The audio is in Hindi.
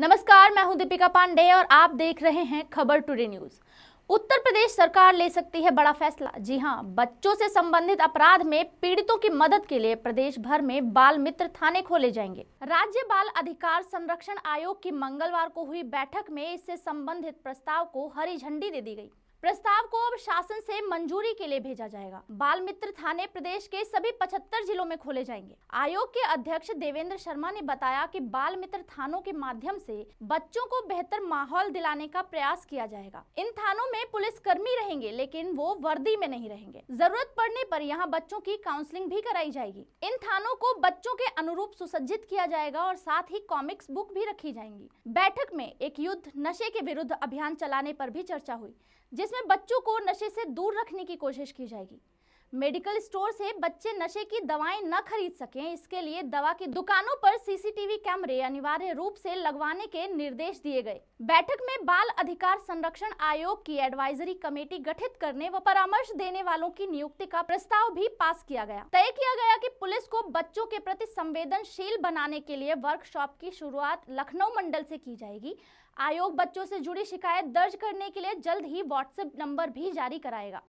नमस्कार मैं हूं दीपिका पांडे और आप देख रहे हैं खबर टुडे न्यूज उत्तर प्रदेश सरकार ले सकती है बड़ा फैसला जी हां बच्चों से संबंधित अपराध में पीड़ितों की मदद के लिए प्रदेश भर में बाल मित्र थाने खोले जाएंगे राज्य बाल अधिकार संरक्षण आयोग की मंगलवार को हुई बैठक में इससे संबंधित प्रस्ताव को हरी झंडी दे दी गयी प्रस्ताव को अब शासन से मंजूरी के लिए भेजा जाएगा बाल मित्र थाने प्रदेश के सभी 75 जिलों में खोले जाएंगे आयोग के अध्यक्ष देवेंद्र शर्मा ने बताया कि बाल मित्र थानों के माध्यम से बच्चों को बेहतर माहौल दिलाने का प्रयास किया जाएगा इन थानों में पुलिस कर्मी रहेंगे लेकिन वो वर्दी में नहीं रहेंगे जरूरत पड़ने आरोप यहाँ बच्चों की काउंसलिंग भी कराई जाएगी इन थानों को बच्चों के अनुरूप सुसज्जित किया जाएगा और साथ ही कॉमिक्स बुक भी रखी जाएंगी बैठक में एक युद्ध नशे के विरुद्ध अभियान चलाने आरोप भी चर्चा हुई जिस जिसमें बच्चों को नशे से दूर रखने की कोशिश की जाएगी मेडिकल स्टोर से बच्चे नशे की दवाएं न खरीद सकें इसके लिए दवा की दुकानों पर सीसीटीवी कैमरे अनिवार्य रूप से लगवाने के निर्देश दिए गए बैठक में बाल अधिकार संरक्षण आयोग की एडवाइजरी कमेटी गठित करने व परामर्श देने वालों की नियुक्ति का प्रस्ताव भी पास किया गया तय किया गया कि पुलिस को बच्चों के प्रति संवेदनशील बनाने के लिए वर्कशॉप की शुरुआत लखनऊ मंडल से की जाएगी आयोग बच्चों से जुड़ी शिकायत दर्ज करने के लिए जल्द ही व्हाट्सएप नंबर भी जारी कराएगा